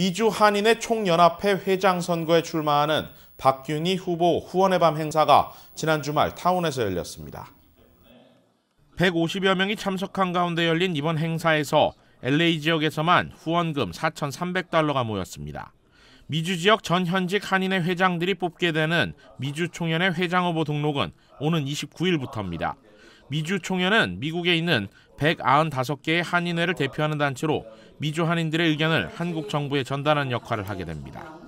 미주 한인의 총연합회 회장 선거에 출마하는 박균희 후보 후원의 밤 행사가 지난 주말 타운에서 열렸습니다. 150여 명이 참석한 가운데 열린 이번 행사에서 LA 지역에서만 후원금 4,300달러가 모였습니다. 미주 지역 전 현직 한인회 회장들이 뽑게 되는 미주 총연의 회장 후보 등록은 오는 29일부터입니다. 미주 총연은 미국에 있는 195개의 한인회를 대표하는 단체로 미주 한인들의 의견을 한국 정부에 전달하는 역할을 하게 됩니다.